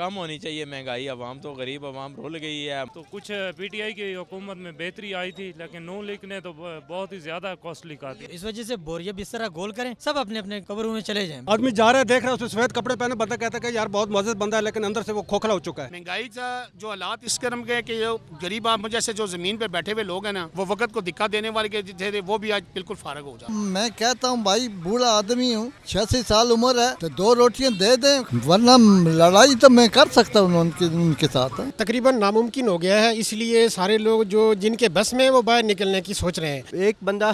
कम होनी चाहिए महंगाई अवाम तो गरीब अवाम रुल गई है तो कुछ पी टी आई की हुकूमत में बेहतरी आई थी लेकिन नू लीग ने तो बहुत ही ज्यादा कॉस्टली का इस वजह से बोरिया इस तरह गोल करें सब अपने अपने कबरों में चले जाए आदमी जा रहा है देख रहा है उसमें सफेद कपड़े पहने बंदा कहता है यार बहुत मजद बंदा है लेकिन अंदर से वो खोखला हो चुका है महंगाई का जो हालात इस क्रम के की गरीब आम जैसे जो जमीन पे बैठे हुए लोग है ना वो वक्त को दिक्कत देने वाले वो भी आज बिल्कुल फारग हो जाए मैं कहता हूँ भाई बूढ़ा आदमी हूँ छियासी साल उम्र है तो दो रोटियाँ दे दे वरना लड़ाई तो मैं कर सकता उनके उनके साथ हाँ। तकरीबन नामुमकिन हो गया है इसलिए सारे लोग जो जिनके बस में वो बाहर निकलने की सोच रहे हैं एक बंदा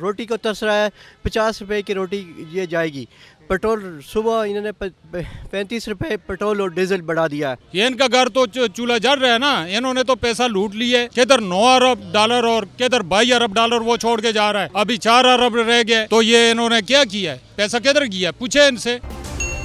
रोटी को तरस रहा है पचास रुपए की रोटी ये जाएगी पेट्रोल सुबह इन्होंने पैंतीस रुपए पेट्रोल और डीजल बढ़ा दिया है ये इनका घर तो चूल्हा जल रहा है ना इन्होंने तो पैसा लूट लिया है किधर नौ अरब डॉलर और किधर बाई अरब डॉलर वो छोड़ के जा रहा है अभी चार अरब रह गए तो ये इन्होंने क्या किया है पैसा किधर किया पूछे इनसे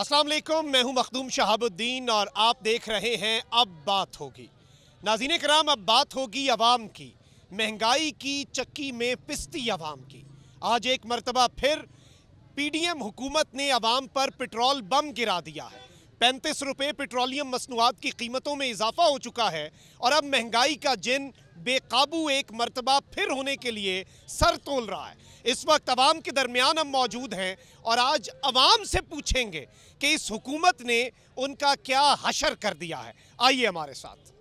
अस्सलाम वालेकुम मैं हूं मखदूम शहाबुद्दीन और आप देख रहे हैं अब बात होगी नाजीन कराम अब बात होगी आवाम की महंगाई की चक्की में पिस्ती आवाम की आज एक मरतबा फिर पीडीएम हुकूमत ने आवाम पर पेट्रोल बम गिरा दिया है पैंतीस रुपये पेट्रोलियम मसनूआत की कीमतों में इजाफा हो चुका है और अब महंगाई का जिन बेकाबू एक मरतबा फिर होने के लिए सर तोल रहा है इस वक्त आवाम के दरमियान हम मौजूद हैं और आज आवाम से पूछेंगे कि इस हुकूमत ने उनका क्या हशर कर दिया है आइए हमारे साथ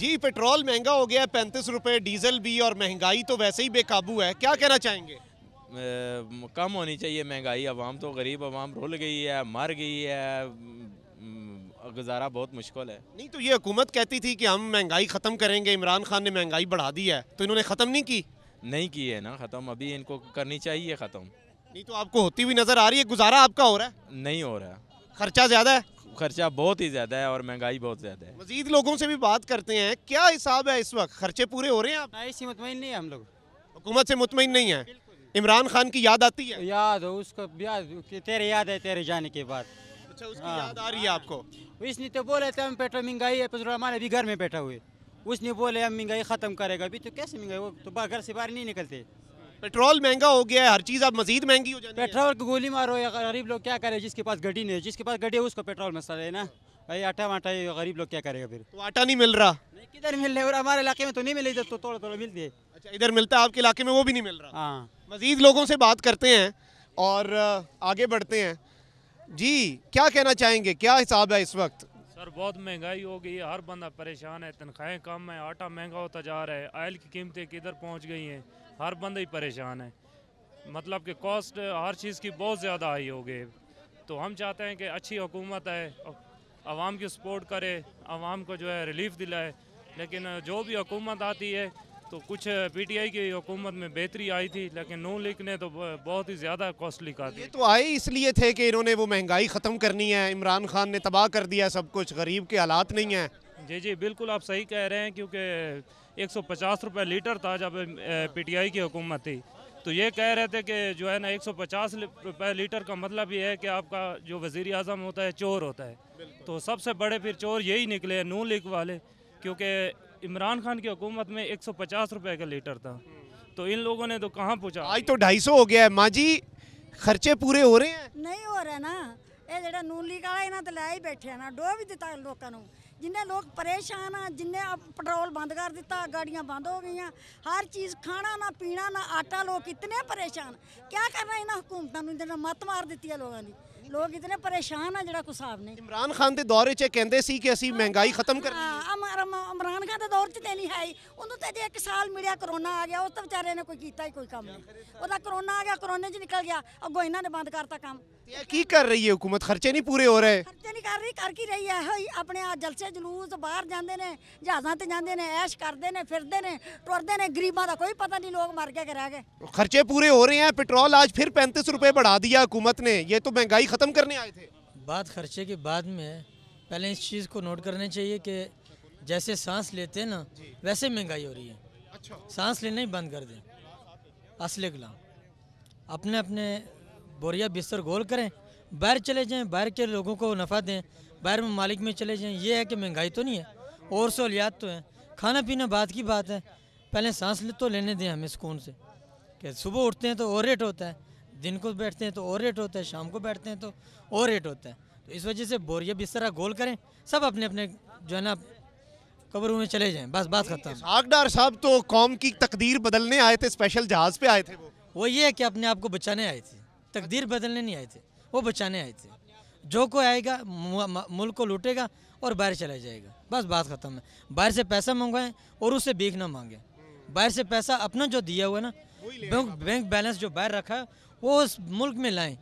जी पेट्रोल महंगा हो गया है पैंतीस रुपये डीजल भी और महंगाई तो वैसे ही बेकाबू है क्या कहना चाहेंगे कम होनी चाहिए महंगाई आवाम तो गरीब आवाम रुल गई है मर गई है गुजारा बहुत मुश्किल है नहीं तो ये हुकूमत कहती थी कि हम महंगाई ख़त्म करेंगे इमरान खान ने महंगाई बढ़ा दी है तो इन्होंने ख़त्म नहीं की नहीं की है ना ख़त्म अभी इनको करनी चाहिए ख़त्म नहीं तो आपको होती हुई नज़र आ रही है गुजारा आपका हो रहा है नहीं हो रहा खर्चा ज़्यादा है खर्चा बहुत ही ज़्यादा है और महंगाई बहुत ज़्यादा है मजीद लोगों से भी बात करते हैं क्या हिसाब है इस वक्त खर्चे पूरे हो रहे हैं आप ऐसी मुतमिन नहीं है हम लोग हुकूमत से मुतमिन नहीं है इमरान खान की याद आती है याद हो उसको याद तेरे याद है तेरे जाने के बाद अच्छा उसकी हाँ। याद आ रही है आपको उसने तो बोले थे हम पेट्रोल महंगाई है हमारे अभी घर में बैठा हुए उसने बोले हम महंगाई ख़त्म करेगा अभी तो कैसे महंगाई वो तो घर से बाहर नहीं निकलते पेट्रोल महंगा हो गया है हर चीज़ अब मजीद महंगी हो जाए पेट्रोल की गोली मारो या गरीब लोग क्या करे जिसके पास गड्डी नहीं है जिसके पास गड्डी है उसको पेट्रोल मसा है ना भाई आटा वाटा गरीब लोग क्या करेगा फिर तो आटा नहीं मिल रहा किधर मिल रहा है हमारे इलाके में तो नहीं मिले इधर तो थोड़ा थोड़ा मिलती है अच्छा इधर मिलता है आपके इलाके में वो भी नहीं मिल रहा हाँ मजीद लोगों से बात करते हैं और आगे बढ़ते हैं जी क्या कहना चाहेंगे क्या हिसाब है इस वक्त सर बहुत महंगाई हो गई है हर बंदा परेशान है तनख्वाहें कम है आटा महंगा होता जा रहा है आयल की कीमतें किधर पहुंच गई हैं हर बंदा ही परेशान है मतलब कि कॉस्ट हर चीज़ की बहुत ज़्यादा हाई हो गई तो हम चाहते हैं कि अच्छी हुकूमत है आवाम की सपोर्ट करे आवाम को जो है रिलीफ दिलाए लेकिन जो भी हुकूमत आती है तो कुछ पीटीआई की हुकूमत में बेहतरी आई थी लेकिन नो लीक ने तो बहुत ही ज़्यादा कॉस्टली कहा ये तो आए इसलिए थे कि इन्होंने वो महंगाई ख़त्म करनी है इमरान खान ने तबाह कर दिया सब कुछ गरीब के हालात नहीं हैं जी जी बिल्कुल आप सही कह रहे हैं क्योंकि एक सौ पचास रुपये लीटर था जब पी की हुकूमत थी तो ये कह रहे थे कि जो है ना एक सौ पचास लीटर का मतलब ये है कि आपका जो वज़ी अजम होता है चोर होता है तो सबसे बड़े फिर चोर यही निकले नू लीग वाले क्योंकि इमरान खान की हुकूमत में 150 रुपए का लीटर था तो इन लोगों ने तो कहाँ पहुँचा आज तो 250 हो गया है माँ जी ਖਰਚੇ ਪੂਰੇ ਹੋ ਰਹੇ ਆ ਨਹੀਂ ਹੋ ਰਿਹਾ ਨਾ ਇਹ ਜਿਹੜਾ ਨੂਲੀ ਕਾਲਾ ਇਹਨਾਂ ਤੇ ਲੈ ਹੀ ਬੈਠੇ ਆ ਨਾ ਡੋ ਵੀ ਦਿੱਤਾ ਲੋਕਾਂ ਨੂੰ ਜਿੰਨੇ ਲੋਕ ਪਰੇਸ਼ਾਨ ਆ ਜਿੰਨੇ ਪੈਟਰੋਲ ਬੰਦ ਕਰ ਦਿੱਤਾ ਗਾੜੀਆਂ ਬੰਦ ਹੋ ਗਈਆਂ ਹਰ ਚੀਜ਼ ਖਾਣਾ ਨਾ ਪੀਣਾ ਨਾ ਆਟਾ ਲੋਕ ਇਤਨੇ ਪਰੇਸ਼ਾਨ ਕਿਆ ਕਰਨਾ ਇਹਨਾਂ ਹਕੂਮਤਾਂ ਨੂੰ ਇਹਨਾਂ ਮਤ ਮਾਰ ਦਿੱਤੀ ਆ ਲੋਕਾਂ ਦੀ ਲੋਕ ਇਤਨੇ ਪਰੇਸ਼ਾਨ ਆ ਜਿਹੜਾ ਕੋ ਸਾਹਬ ਨੇ ਇਮਰਾਨ ਖਾਨ ਦੇ ਦੌਰੇ 'ਚ ਕਹਿੰਦੇ ਸੀ ਕਿ ਅਸੀਂ ਮਹਿੰਗਾਈ ਖਤਮ ਕਰਨੀ ਹਾਂ ਅਮਰ- ਇਮਰਾਨ ਖਾਨ ਦੇ ਦੌਰ 'ਚ ਤੇ ਨਹੀਂ ਹੈ ਉਹਨੂੰ ਤੇ ਜੇ 1 ਸਾਲ ਮਿਲਿਆ ਕਰੋਨਾ ਆ ਗਿਆ ਉਹ ਤਾਂ ਵਿਚਾਰੇ ਨੇ ਕੋਈ ਕੀਤਾ ਹੀ ਕੋਈ ਕੰਮ ਨਹੀਂ ਉਹਦਾ ਕਰੋਨਾ ਆ ਗਿਆ ਕਰੋਨੇ 'ਚ ਨਿਕਲ ਗਿਆ ਅੱਗੋਂ ਇਹਨਾਂ ਨੇ ਬੰਦ ਕਰਤਾ ਕੰਮ की कर रही है हुकूमत खर्चे नहीं पूरे हो रहे खर्चे नहीं कर रही कर की रही है अपने ਆਪਣੇ ਆ ਜਲਸੇ ਜਲੂਸ ਬਾਹਰ ਜਾਂਦੇ ਨੇ ਜਹਾਜ਼ਾਂ ਤੇ ਜਾਂਦੇ ਨੇ ਐਸ਼ ਕਰਦੇ ਨੇ ਫਿਰਦੇ ਨੇ ਤੁਰਦੇ ਨੇ ਗਰੀਬਾਂ ਦਾ ਕੋਈ ਪਤਾ ਨਹੀਂ ਲੋਕ ਮਰ ਕੇ ਕਰਾ ਗਏ खर्चे पूरे हो रहे हैं पेट्रोल आज फिर पैंतीस रुपये बढ़ा दिया हुकूमत ने ये तो महंगाई ख़त्म करने आए थे बात खर्चे के बाद में पहले इस चीज़ को नोट करना चाहिए कि जैसे सांस लेते हैं ना वैसे महंगाई हो रही है अच्छा। सांस लेना ही बंद कर दें असले गुलाम अपने अपने बोरिया बिस्तर गोल करें बाहर चले जाएँ बाहर के लोगों को नफ़ा दें बाहर ममालिक में चले जाएँ ये है कि महंगाई तो नहीं है और सहूलियात तो हैं खाना पीना बात की बात है पहले सांस तो लेने दें हमें सुकून से कि सुबह उठते हैं तो और रेट होता है दिन को बैठते हैं तो और रेट होता है शाम को बैठते हैं तो और रेट होता है तो इस वजह से बोरिया बिस्तरा गोल करें सब अपने अपने जो है ना कबरों में चले जाएँ बस बात खत्म आगडार साहब तो कौम की तकदीर बदलने आए थे स्पेशल जहाज़ पर आए थे वो ये है कि अपने आप को बचाने आए थे तकदीर बदलने नहीं आए थे वो बचाने आए थे जो कोई आएगा मुल्क को लूटेगा और बाहर चला जाएगा बस बात ख़त्म है बाहर से पैसा मंगवाएं और उससे भीख ना मांगे बाहर से पैसा अपना जो दिया हुआ ना बैंक बैंक बैलेंस जो बाहर रखा है वो उस मुल्क में लाएं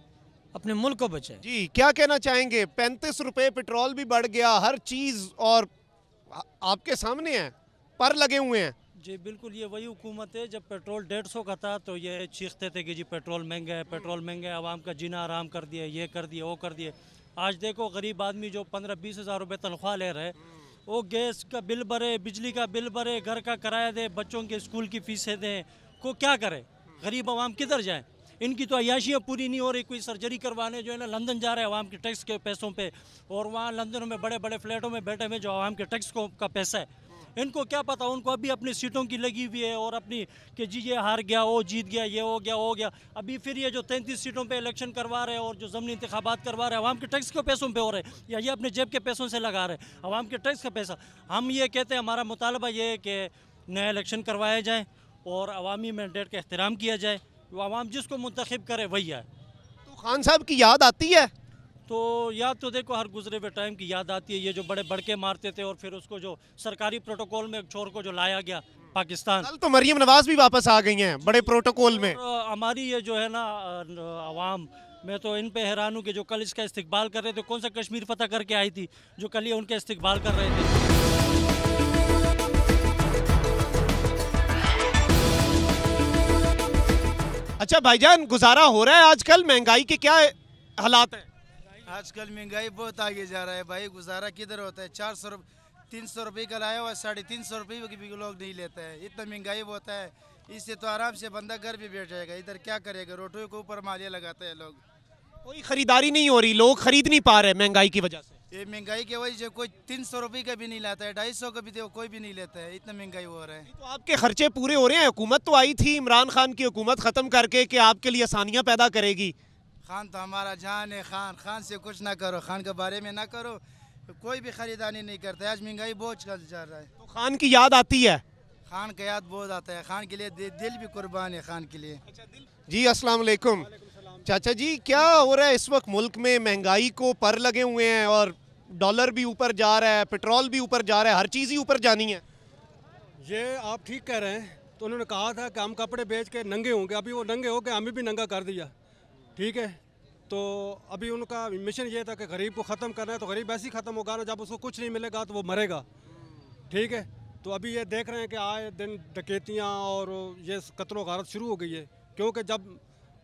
अपने मुल्क को बचाएं जी क्या कहना चाहेंगे पैंतीस रुपये पेट्रोल भी बढ़ गया हर चीज़ और आपके सामने है पर लगे हुए हैं जी बिल्कुल ये वही हुकूमत है जब पेट्रोल डेढ़ सौ का था तो ये चीखते थे कि जी पेट्रोल महंगा है पेट्रोल महंगा है आवाम का जीना आराम कर दिया ये कर दिया वो कर दिया आज देखो गरीब आदमी जो पंद्रह बीस हज़ार रुपये तनख्वाह ले रहे वो गैस का बिल भरे बिजली का बिल भरे घर का किराया दे बच्चों के स्कूल की फीसें दें को क्या करे गरीब आवाम किधर जाए इनकी तो अयाशियाँ पूरी नहीं हो रही कोई सर्जरी करवाने जो है ना लंदन जा रहे हैं आवाम के टैक्स के पैसों पे और वहाँ लंदन में बड़े बड़े फ्लैटों में बैठे हुए जो आवाम के टैक्स को का पैसा है इनको क्या पता उनको अभी अपनी सीटों की लगी हुई है और अपनी कि जी ये हार गया वो जीत गया ये हो गया हो गया अभी फिर ये जो तैंतीस सीटों पर इलेक्शन करवा रहे हैं और जो जमीनी इंतबात करवा रहे हैं आवाम के टैक्स के पैसों पर हो रहे हैं या ये अपने जेब के पैसों से लगा रहे हैं आवाम के टैक्स का पैसा हम ये कहते हैं हमारा मुतालबा ये है कि नया इलेक्शन करवाया जाए और अवामी मैंडेट का अहतराम किया जाए वो आवाम जिसको मंतखब करे वही आए तो खान साहब की याद आती है तो याद तो देखो हर गुजरे हुए टाइम की याद आती है ये जो बड़े बड़के मारते थे और फिर उसको जो सरकारी प्रोटोकॉल में चोर को जो लाया गया पाकिस्तान कल तो मरियम नवाज भी वापस आ गई हैं बड़े प्रोटोकॉल में हमारी ये जो है ना आवाम मैं तो इन पे हैरान हूँ कि जो कल इसका इस्तेबाल कर रहे थे कौन सा कश्मीर पता करके आई थी जो कल ये उनका इस्तेबाल कर रहे थे अच्छा भाईजान गुजारा हो रहा है आजकल महंगाई के क्या हालात हैं आजकल महंगाई बहुत आगे जा रहा है भाई गुजारा किधर होता है चार सौ तीन सौ रुपये का लाया हुआ साढ़े तीन सौ रुपये भी लोग नहीं लेते हैं इतना महंगाई होता है इससे तो आराम से बंदा घर भी बैठ जाएगा इधर क्या करेगा रोटियों के ऊपर मालिया लगाते हैं लोग कोई खरीदारी नहीं हो रही लोग खरीद नहीं पा रहे महंगाई की वजह से ये महंगाई की वजह से कोई तीन सौ रुपये का भी नहीं लाता है ढाई सौ का भी तो कोई भी नहीं लेता है इतना महंगाई हो रहा है तो आपके खर्चे पूरे हो रहे हैं हुकूमत तो आई थी इमरान खान की हुकूमत ख़त्म करके कि आपके लिए आसानियाँ पैदा करेगी खान तो हमारा जान है खान खान से कुछ ना करो खान के बारे में ना करो कोई भी खरीदारी नहीं करता आज महंगाई बहुत चल रहा है तो खान की याद आती है खान का याद बहुत आता है खान के लिए दिल भी कुर्बान है खान के लिए अच्छा, जी अस्सलाम वालेकुम चाचा जी क्या हो रहा है इस वक्त मुल्क में महंगाई को पर लगे हुए हैं और डॉलर भी ऊपर जा रहा है पेट्रोल भी ऊपर जा रहा है हर चीज़ ही ऊपर जानी है ये आप ठीक कह रहे हैं तो उन्होंने कहा था कि हम कपड़े बेच के नंगे होंगे अभी वो नंगे हो गए हमें भी नंगा कर दिया ठीक है तो अभी उनका मिशन ये था कि गरीब को ख़त्म करना है तो गरीब ऐसे ही ख़त्म होगा ना जब उसको कुछ नहीं मिलेगा तो वो मरेगा ठीक है तो अभी ये देख रहे हैं कि आए दिन डकैतियाँ और ये कतलों गारत शुरू हो गई है क्योंकि जब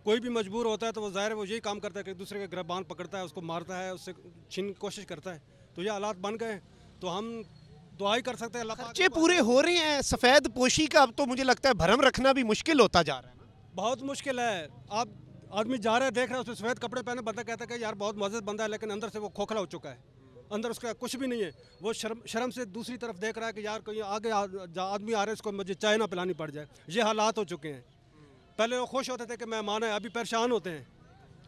कोई भी मजबूर होता है तो वो ज़ाहिर वो यही काम करता है कि दूसरे के गिरबान पकड़ता है उसको मारता है उससे छीन कोशिश करता है तो ये हालात बन गए तो हम दुआ ही कर सकते हैं खर्चे पूरे हो रहे हैं सफ़ेद पोशी का अब तो मुझे लगता है भरम रखना भी मुश्किल होता जा रहा है बहुत मुश्किल है आप आदमी जा रहा है देख रहा है उसमें सफ़ेद कपड़े पहने बंदा कहता है कि यार बहुत मज़ेद बंदा है लेकिन अंदर से वो खोखला हो चुका है अंदर उसका कुछ भी नहीं है वो शर्म शर्म से दूसरी तरफ देख रहा है कि यार कोई आगे आदमी आ रहा है इसको मुझे चाय ना पिलानी पड़ जाए ये हालात हो चुके हैं पहले वो खुश होते थे कि मेहमान है अभी परेशान होते हैं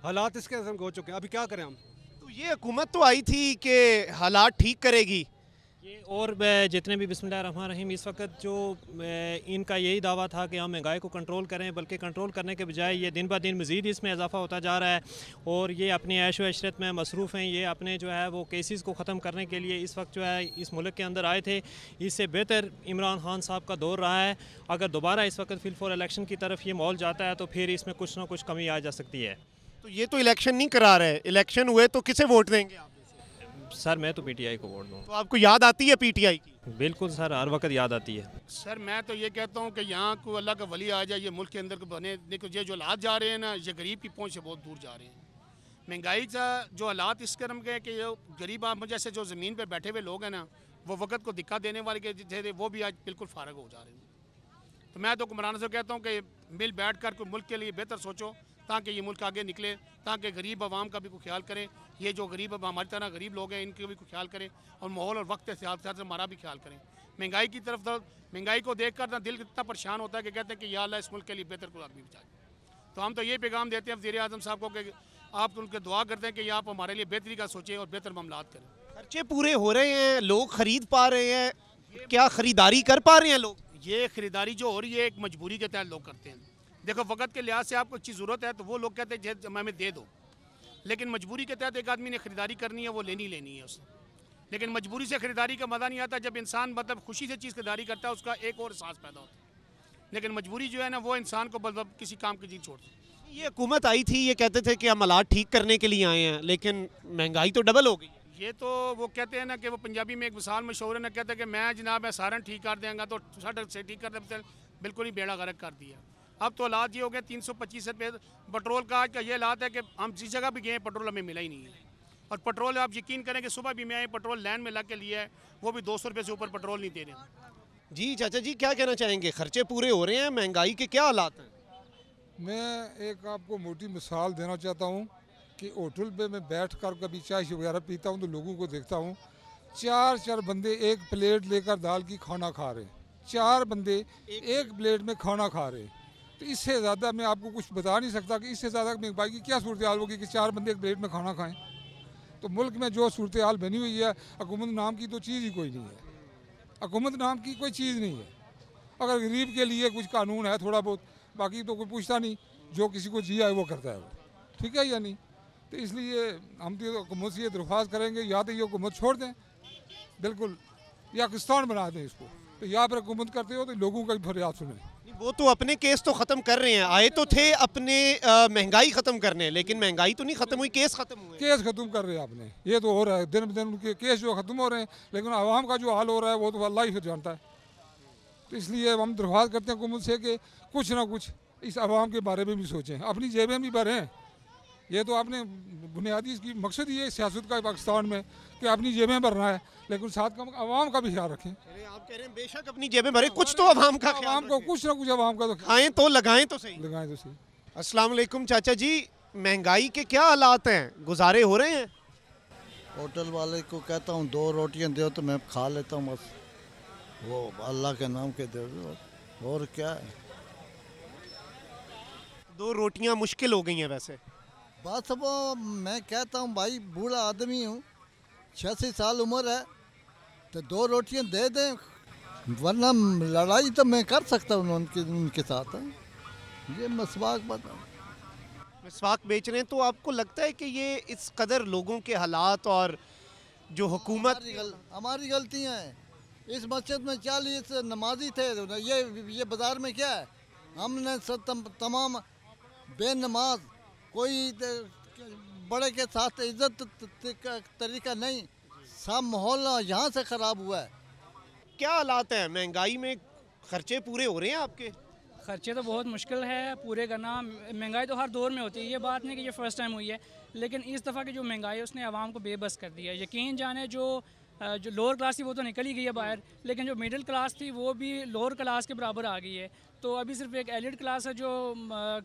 हालात इसके हो चुके हैं अभी क्या करें हम तो ये हुकूमत तो आई थी कि हालात ठीक करेगी ये और जितने भी बिस्मिल्लाह रहीम इस वक्त जो इनका यही दावा था कि हम महंगाई को कंट्रोल करें बल्कि कंट्रोल करने के बजाय ये दिन ब दिन मज़ीद इसमें इजाफा होता जा रहा है और ये अपनी ऐश वशरत में मसरूफ़ हैं ये अपने जो है वो केसेस को ख़त्म करने के लिए इस वक्त जो है इस मुल्क के अंदर आए थे इससे बेहतर इमरान खान साहब का दौर रहा है अगर दोबारा इस वक्त फिल फॉर इलेक्शन की तरफ ये माहौल जाता है तो फिर इसमें कुछ ना कुछ कमी आ जा सकती है तो ये तो इलेक्शन नहीं करा रहे इलेक्शन हुए तो किसे वोट देंगे आप सर मैं तो पीटीआई को वोट दूँ तो आपको याद आती है पीटीआई की बिल्कुल सर हर वक्त याद आती है सर मैं तो ये कहता हूँ कि यहाँ को अल्लाह का वली आ जाए ये मुल्क के अंदर को बने देखो ये जो हालात जा रहे हैं ना ये गरीब की पहुँच से बहुत दूर जा रहे हैं महंगाई का जो हालात इस क्रम के कि ये गरीब आप जैसे जो ज़मीन पर बैठे हुए लोग हैं ना वो वक्त को दिक्कत देने वाले के थे वो भी आज बिल्कुल फारग हो जा रहे हैं तो मैं तो कुमरान से कहता हूँ कि मिल बैठ कर कोई मुल्क के लिए बेहतर सोचो ताकि ये मुल्क आगे निकले ताकि गरीब आवाम का भी कोई ख्याल करें ये जो गरीब हमारी तरह गरीब लोग हैं इनके भी कोई ख्याल करें और माहौल और वक्त से हादसा हमारा भी ख्याल करें महंगाई की तरफ महंगाई को देख कर ना दिल इतना परेशान होता है कि कहते हैं कि यह इस मुल्क के लिए बेहतर कोई आदमी बचाए तो हम तो ये पैगाम देते हैं वजी अजम साहब को कि आप तो उनके दुआ करते हैं कि आप हमारे लिए बेहतरी का सोचें और बेहतर मामला करें खर्चे पूरे हो रहे हैं लोग खरीद पा रहे हैं क्या खरीदारी कर पा रहे हैं लोग ये खरीदारी जो हो रही है एक मजबूरी के तहत लोग करते हैं देखो वक़्त के लिहाज से आपको अच्छी ज़रूरत है तो वो लोग कहते हैं हमें दे दो लेकिन मजबूरी के तहत एक आदमी ने ख़रीदारी करनी है वो लेनी लेनी है उसने लेकिन मजबूरी से ख़रीदारी का मज़ा नहीं आता जब इंसान मतलब खुशी से चीज़ ख़रीदारी करता है उसका एक और सांस पैदा होता है लेकिन मजबूरी जो है ना वो इंसान को मतलब किसी काम की चीज़ छोड़ती ये हुकूमत आई थी ये कहते थे कि हम हालात ठीक करने के लिए आए हैं लेकिन महंगाई तो डबल हो गई ये तो वो कहते हैं ना कि वो पंजाबी में एक विशाल मशहूर है ना कहते हैं कि मैं जनाब मैं सारा ठीक कर देंगे तो सड़क से ठीक कर दे बिल्कुल ही बेड़ा गर्क कर दिया अब तो हालात ये हो गए तीन सौ पच्चीस रुपये पेट्रोल का आज का ये हालात है कि हम जिस जगह भी गए हैं पेट्रोल हमें मिला ही नहीं है और पेट्रोल आप यकीन करें कि सुबह भी मैं आए पेट्रोल लाइन में ला के लिए है वो भी दो सौ रुपये से ऊपर पेट्रोल नहीं दे रहे जी चाचा जी क्या कहना चाहेंगे खर्चे पूरे हो रहे हैं महंगाई के क्या हालात हैं मैं एक आपको मोटी मिसाल देना चाहता हूँ कि होटल पर मैं बैठ कर कभी चाय वगैरह पीता हूँ तो लोगों को देखता हूँ चार चार बंदे एक प्लेट लेकर दाल की खाना खा रहे हैं चार बंदे एक, एक प्लेट में खाना खा रहे तो इससे ज़्यादा मैं आपको कुछ बता नहीं सकता कि इससे ज़्यादा भाई की क्या सूरत हाल होगी कि चार बंदे एक प्लेट में खाना खाएँ तो मुल्क में जो सूरत हाल बनी हुई है हकूमत नाम की तो चीज़ ही कोई नहीं है हकूमत नाम की कोई चीज़ नहीं है अगर गरीब के लिए कुछ कानून है थोड़ा बहुत बाकी तो कोई पूछता नहीं जो किसी को जिया है वो करता है वो ठीक है या नहीं तो इसलिए हम तो हुकूमत से ये दरख्वास्त करेंगे या तो ये हुकूमत छोड़ दें बिल्कुल या किस्तान बना दें इसको तो या फिर हुकूमत करते हो तो लोगों का भी फरियाद सुने वो तो अपने केस तो ख़त्म कर रहे हैं आए तो थे अपने महंगाई ख़त्म करने लेकिन महंगाई तो नहीं ख़त्म हुई केस ख़त्म हुए केस ख़त्म कर रहे हैं आपने ये तो हो रहा है दिन ब दिन उनके केस जो ख़त्म हो रहे हैं लेकिन आवाम का जो हाल हो रहा है वो तो अल्लाह ही फिर जानता है तो इसलिए हम दरख्वास्त करते हैं हुकूमत से कि कुछ ना कुछ इस आवाम के बारे में भी सोचें अपनी जेबें भी भरें ये तो आपने बुनियादी इसकी मकसद ही है सियासत का पाकिस्तान में कि अपनी जेबें भरना है लेकिन साथ का आवाम का भी ख्याल रखें आप कह रहे हैं बेशक अपनी जेबें भरें कुछ तो आवाम का आवाम को कुछ ना कुछ आवाम का तो खाएं तो लगाएं तो सही लगाएं तो सही असलम चाचा जी महंगाई के क्या हालात हैं गुजारे हो रहे हैं होटल वाले को कहता हूँ दो रोटियाँ दो तो मैं खा लेता हूँ बस वो अल्लाह के नाम के दे दो और क्या है दो रोटियाँ मुश्किल हो गई हैं वैसे बस वो मैं कहता हूँ भाई बूढ़ा आदमी हूँ छियासी साल उम्र है तो दो रोटियाँ दे दें वरना लड़ाई तो मैं कर सकता हूँ उनके उनके साथ ये मसवाक बताऊँ मसवाक बेच रहे हैं तो आपको लगता है कि ये इस कदर लोगों के हालात और जो हुकूमत हमारी, गल, गलतियाँ हैं इस मस्जिद में चालीस नमाजी थे तो ये ये बाज़ार में क्या है हमने सब तम, तमाम बेनमाज कोई बड़े के साथ इज्जत का तरीका नहीं सब माहौल यहाँ से ख़राब हुआ है क्या हालात हैं महंगाई में खर्चे पूरे हो रहे हैं आपके खर्चे तो बहुत मुश्किल है पूरे करना महंगाई तो हर दौर में होती है ये बात नहीं कि ये फ़र्स्ट टाइम हुई है लेकिन इस दफ़ा की जो महंगाई है उसने आवाम को बेबस कर दिया यकीन जाने जो जो लोअर क्लास थी वो तो निकल ही गई है बाहर लेकिन जो मिडिल क्लास थी वो भी लोअर क्लास के बराबर आ गई है तो अभी सिर्फ एक एलिड क्लास है जो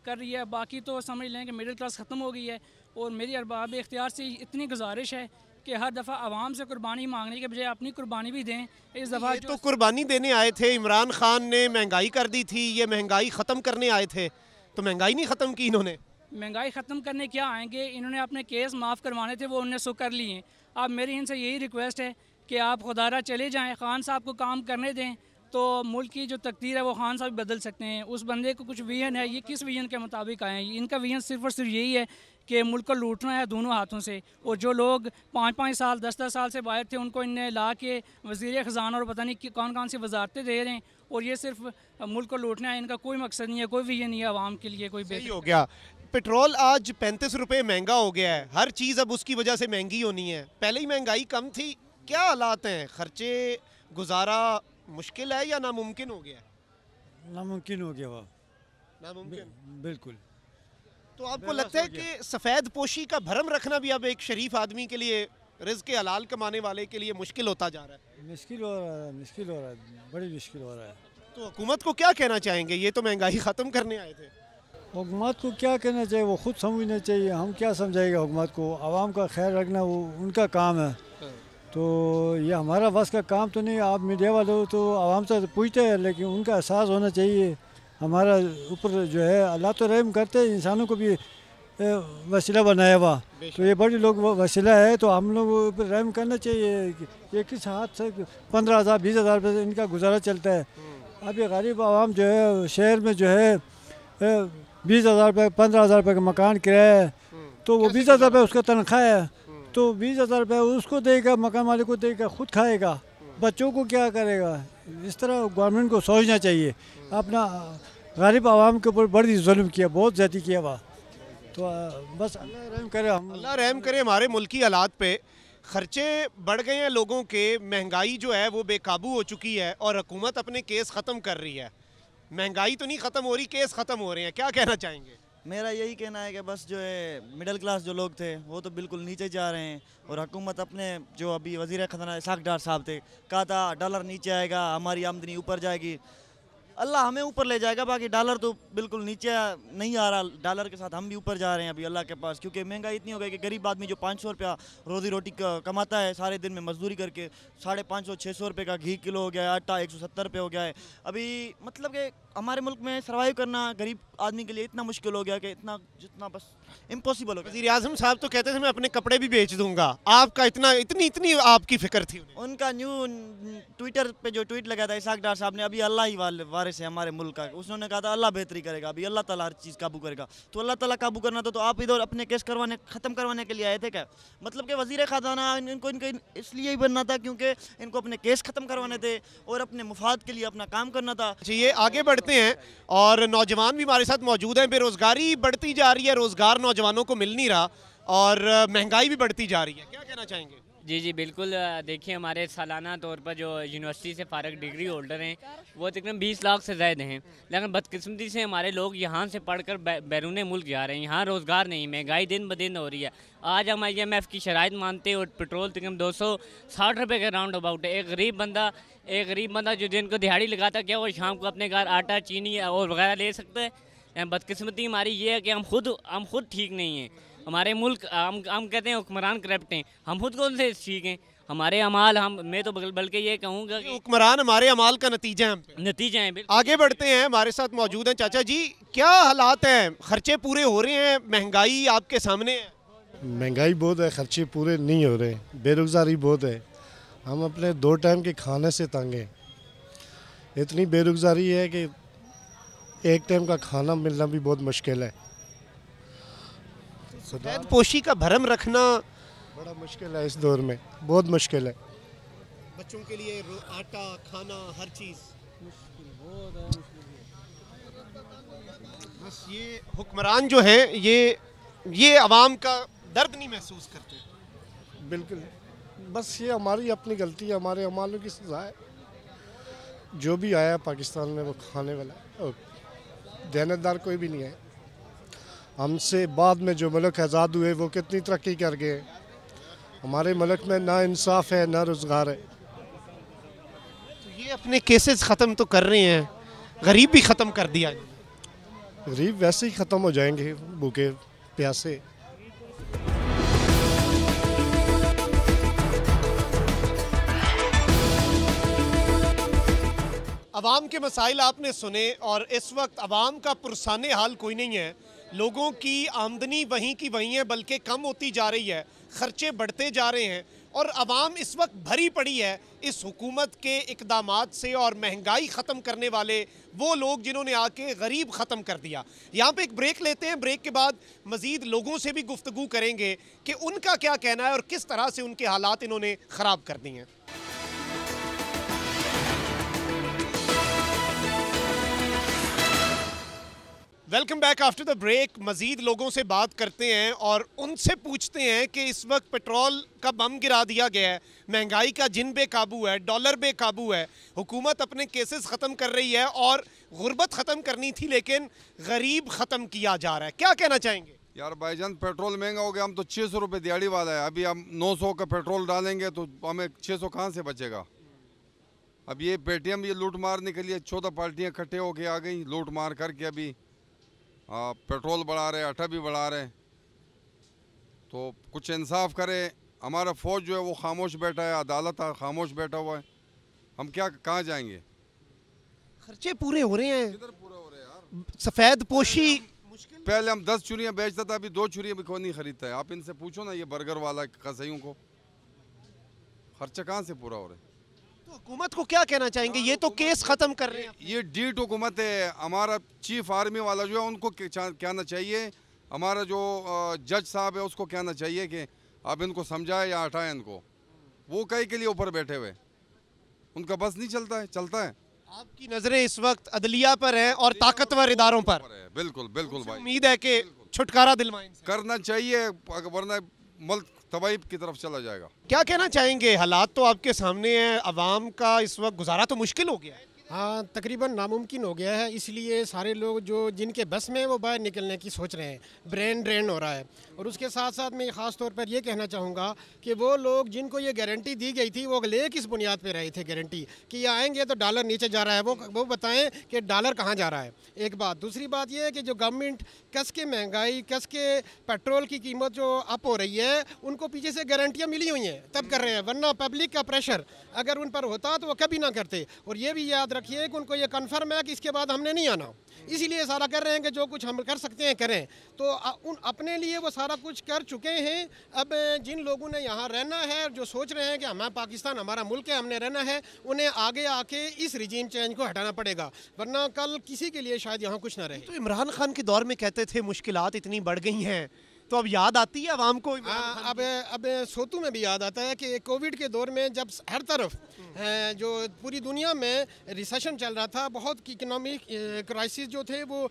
कर रही है बाकी तो समझ लें कि मिडिल क्लास ख़त्म हो गई है और मेरी अरबाब इख्तियार से इतनी गुजारिश है कि हर दफ़ा आवाम से कुर्बानी मांगने के बजाय अपनी कुर्बानी भी दें इस दफ़ा तो कुर्बानी देने आए थे इमरान खान ने महंगाई कर दी थी ये महंगाई ख़त्म करने आए थे तो महंगाई नहीं ख़त्म की इन्होंने महंगाई ख़त्म करने क्या आएंगे इन्होंने अपने केस माफ़ करवाने थे वो उन्होंने सो कर लिए अब मेरी इनसे यही रिक्वेस्ट है कि आप खुदारा चले जाएँ खान साहब को काम करने दें तो मुल्क की जो तकदीर है वो खान साहब बदल सकते हैं उस बंदे को कुछ विजन है ये किस विजन के मुताबिक आए हैं इनका विजन सिर्फ और सिर्फ यही है कि मुल्क को लूटना है दोनों हाथों से और जो लोग पाँच पाँच साल दस दस साल से बाहर थे उनको इनने ला के वजीर ख़जाना और पता नहीं कौन कौन सी वजारतें दे रहे हैं और ये सिर्फ मुल्क को लूटना है इनका कोई मकसद नहीं है कोई विजन नहीं है आवाम के लिए कोई बेहतर हो गया पेट्रोल आज पैंतीस रुपये महंगा हो गया है हर चीज़ अब उसकी वजह से महंगी होनी है पहले ही महंगाई कम थी क्या हालात हैं खर्चे गुजारा मुश्किल है या नामुमकिन हो गया नामुमकिन हो गया वह नामुमकिन बिल्कुल तो आपको लगता है कि सफ़ेद पोशी का भरम रखना भी अब एक शरीफ आदमी के लिए रिज के हलाल कमाने वाले के लिए मुश्किल होता जा रहा है मुश्किल हो रहा है मुश्किल हो रहा है बड़ी मुश्किल हो रहा है तो हुकूमत को क्या कहना चाहेंगे ये तो महंगाई ख़त्म करने आए थे हुकूमत को क्या कहना चाहिए वो खुद समझना चाहिए हम क्या समझाएंगे हुकूमत को आवाम का ख्याल रखना वो उनका काम है तो ये हमारा बस का काम तो नहीं आप मीडिया हो तो आवाम से पूछते हैं लेकिन उनका एहसास होना चाहिए हमारा ऊपर जो है अल्लाह तो रहम करते हैं इंसानों को भी वसीला बनाया हुआ तो ये बड़े लोग वसीला है तो हम लोग पर रहम करना चाहिए ये किस हाथ से पंद्रह हज़ार बीस हज़ार रुपये इनका गुजारा चलता है हम्म। अब ये गरीब आवाम जो है शहर में जो है बीस हज़ार रुपये पंद्रह हज़ार रुपये का मकान किराया है हम्म। तो वो बीस हज़ार रुपये उसका तनख्वाह है तो बीस हज़ार रुपया उसको देगा मकान मालिक को देगा खुद खाएगा बच्चों को क्या करेगा इस तरह गवर्नमेंट को सोचना चाहिए अपना गरीब आवाम के ऊपर बड़ी जुल्म किया बहुत ज़्यादा किया हुआ तो बस अल्लाह रहम करे हम अल्लाह रहम करे हमारे मुल्की हालात पे खर्चे बढ़ गए हैं लोगों के महंगाई जो है वो बेकाबू हो चुकी है और हुकूमत अपने केस ख़त्म कर रही है महंगाई तो नहीं ख़त्म हो रही केस ख़त्म हो रहे हैं क्या कहना चाहेंगे मेरा यही कहना है कि बस जो है मिडिल क्लास जो लोग थे वो तो बिल्कुल नीचे जा रहे हैं और हकूमत अपने जो अभी वजीर खजाना इसाक डार साहब थे कहा था डॉलर नीचे आएगा हमारी आमदनी ऊपर जाएगी अल्लाह हमें ऊपर ले जाएगा बाकी डॉलर तो बिल्कुल नीचे नहीं आ रहा डॉलर के साथ हम भी ऊपर जा रहे हैं अभी अल्लाह के पास क्योंकि महंगाई इतनी हो गई कि गरीब आदमी जो पाँच सौ रुपया रोजी रोटी कमाता है सारे दिन में मजदूरी करके साढ़े पाँच सौ छः सौ रुपये का घी किलो हो गया है आटा एक सौ सत्तर रुपये हो गया है अभी मतलब कि हमारे मुल्क में सर्वाइव करना गरीब आदमी के लिए इतना मुश्किल हो गया कि इतना जितना बस इम्पॉसिबल हो गया वजी अजम साहब तो कहते थे मैं अपने कपड़े भी बेच दूंगा आपका इतना इतनी इतनी आपकी फिक्र थी उनका न्यू ट्विटर पर जो ट्वीट लगाया था इसाक डार साहब ने अभी अल्लाह ही वाले बारिश है हमारे मुल्क का उसने कहा था अल्लाह बेहतरी करेगा अभी अल्लाह ताला हर चीज़ काबू करेगा तो अल्लाह ताला काबू करना था तो, तो आप इधर अपने केस करवाने ख़त्म करवाने के लिए आए थे क्या मतलब कि वजीर ख़जाना इनको इनके इसलिए ही बनना था क्योंकि इनको अपने केस ख़त्म करवाने थे और अपने मुफाद के लिए अपना काम करना था ये आगे बढ़ते हैं और नौजवान भी हमारे साथ मौजूद हैं बेरोज़गारी बढ़ती जा रही है रोज़गार नौजवानों को मिल नहीं रहा और महंगाई भी बढ़ती जा रही है क्या कहना चाहेंगे जी जी बिल्कुल देखिए हमारे सालाना तौर पर जो यूनिवर्सिटी से फारग डिग्री होल्डर हैं वो तकरीबन तो बीस लाख से ज़्यादा हैं लेकिन बदकस्मती से हमारे लोग यहाँ से पढ़ कर बैरून मुल्क जा रहे हैं यहाँ रोज़गार नहीं महंगाई दिन ब दिन हो रही है आज हम आई एम एफ़ की शराइ मानते हैं और पेट्रोल तकरीबन दो सौ साठ रुपये के राउंड अबाउट है एक गरीब बंदा एक गरीब बंदा जो दिन को दिहाड़ी लगाता क्या वो शाम को अपने घर आटा चीनी और वगैरह ले सकता है बदकस्मती हमारी ये है कि हम खुद हम खुद ठीक नहीं हैं हमारे मुल्क हम हम कहते हैं हुक्मरान करप्ट हैं हम खुद कौन से हैं हमारे अमाल हम मैं तो बल्कि ये कहूँगा हुक्मरान हमारे अमाल का नतीजा है नतीजा है आगे बढ़ते हैं हमारे साथ मौजूद हैं चाचा जी क्या हालात हैं खर्चे पूरे हो रहे हैं महंगाई आपके सामने महंगाई बहुत है खर्चे पूरे नहीं हो रहे बेरोज़गारी बहुत है हम अपने दो टाइम के खाने से तंगे इतनी बेरोज़गारी है कि एक टाइम का खाना मिलना भी बहुत मुश्किल है शायद पोशी का भरम रखना बड़ा मुश्किल है इस दौर में बहुत मुश्किल है बच्चों के लिए आटा खाना हर चीज़ मुश्किल बस ये हुक्मरान जो है ये ये आवाम का दर्द नहीं महसूस करते बिल्कुल बस ये हमारी अपनी गलती है हमारे अमालों की सजा है जो भी आया पाकिस्तान में वो खाने वाला देनेदार कोई भी नहीं है हमसे बाद में जो मुल्क आज़ाद हुए वो कितनी तरक्की कर गए हमारे मुल्क में ना इंसाफ है ना रोज़गार है तो ये अपने केसेस ख़त्म तो कर रहे हैं गरीब भी ख़त्म कर दिया गरीब वैसे ही ख़त्म हो जाएंगे भूखे प्यासे आवाम के मसाइल आपने सुने और इस वक्त आवाम का पुरसान हाल कोई नहीं है लोगों की आमदनी वहीं की वहीं है बल्कि कम होती जा रही है ख़र्चे बढ़ते जा रहे हैं और आवाम इस वक्त भरी पड़ी है इस हुकूमत के इकदाम से और महंगाई ख़त्म करने वाले वो लोग जिन्होंने आके गरीब ख़त्म कर दिया यहाँ पे एक ब्रेक लेते हैं ब्रेक के बाद मज़ीद लोगों से भी गुफ्तु करेंगे कि उनका क्या कहना है और किस तरह से उनके हालात इन्होंने ख़राब कर दिए हैं welcome back after the break मज़ीद लोगों से बात करते हैं और उनसे पूछते हैं कि इस वक्त पेट्रोल का बम गिरा दिया गया है महंगाई का जिन बेकाबू है डॉलर बेकाबू है हुकूमत अपने केसेस ख़त्म कर रही है और गुर्बत ख़त्म करनी थी लेकिन गरीब ख़त्म किया जा रहा है क्या कहना चाहेंगे यार भाईजान पेट्रोल महंगा हो गया हम तो छः सौ रुपये दिहाड़ी वाला है अभी हम नौ सौ का पेट्रोल डालेंगे तो हमें छः सौ कहाँ से बचेगा अब ये पेटीएम ये लूट मारने के लिए चौदह पार्टियाँ इकट्ठे होके आ गई लूट मार करके अभी आप पेट्रोल बढ़ा रहे आटा भी बढ़ा रहे तो कुछ इंसाफ करे हमारा फ़ौज जो है वो खामोश बैठा है अदालत खामोश बैठा हुआ है हम क्या कहाँ जाएंगे खर्चे पूरे हो रहे हैं यार सफ़ेद पोशी पहले हम दस चुरियाँ बेचता था अभी दो चूड़ियाँ भी कोई नहीं ख़रीदता है आप इनसे पूछो ना ये बर्गर वाला कसाईयों को खर्चा कहाँ से पूरा हो रहा है तो हुकूमत को क्या कहना चाहेंगे ये तो हाँ, केस खत्म कर रहे हैं ये डीट हुकूमत है हमारा चीफ आर्मी वाला जो है उनको कहना चाहिए हमारा जो जज साहब है उसको कहना चाहिए कि आप इनको समझाए या हटाए इनको वो कई के लिए ऊपर बैठे हुए उनका बस नहीं चलता है चलता है आपकी नज़रें इस वक्त अदलिया पर हैं और ताकतवर इदारों पर बिल्कुल बिल्कुल भाई उम्मीद है कि छुटकारा दिलवाए करना चाहिए वरना मुल्क तबाही तो की तरफ चला जाएगा क्या कहना चाहेंगे हालात तो आपके सामने है आवाम का इस वक्त गुजारा तो मुश्किल हो गया है हाँ तकरीबन नामुमकिन हो गया है इसलिए सारे लोग जो जिनके बस में वो बाहर निकलने की सोच रहे हैं ब्रेन ड्रेन हो रहा है और उसके साथ साथ मैं ख़ास तौर पर ये कहना चाहूँगा कि वो लोग जिनको ये गारंटी दी गई थी वो ले किस बुनियाद पर रहे थे गारंटी कि ये आएंगे तो डॉलर नीचे जा रहा है वो वो बताएँ कि डॉलर कहाँ जा रहा है एक बात दूसरी बात यह है कि जो गवर्नमेंट कस के महंगाई कस के पेट्रोल की कीमत जो अप हो रही है उनको पीछे से गारंटियाँ मिली हुई हैं तब कर रहे हैं वरना पब्लिक का प्रेशर अगर उन पर होता तो वो कभी ना करते और ये भी याद रखिए कि उनको ये कन्फर्म है कि इसके बाद हमने नहीं आना इसीलिए सारा कर रहे हैं कि जो कुछ हम कर सकते हैं करें तो उन अपने लिए वो सारा कुछ कर चुके हैं अब जिन लोगों ने यहाँ रहना है जो सोच रहे हैं कि हमारा पाकिस्तान हमारा मुल्क है हमने रहना है उन्हें आगे आके इस रिजीम चेंज को हटाना पड़ेगा वरना कल किसी के लिए शायद यहाँ कुछ ना रहे तो इमरान खान के दौर में कहते थे मुश्किल इतनी बढ़ गई हैं तो अब याद आती है आवाम को आ, हाँ, हाँ अब अब सोतू में भी याद आता है कि कोविड के दौर में जब हर तरफ हम्म। जो पूरी दुनिया में रिसेशन चल रहा था बहुत इकनॉमिक क्राइसिस जो थे वो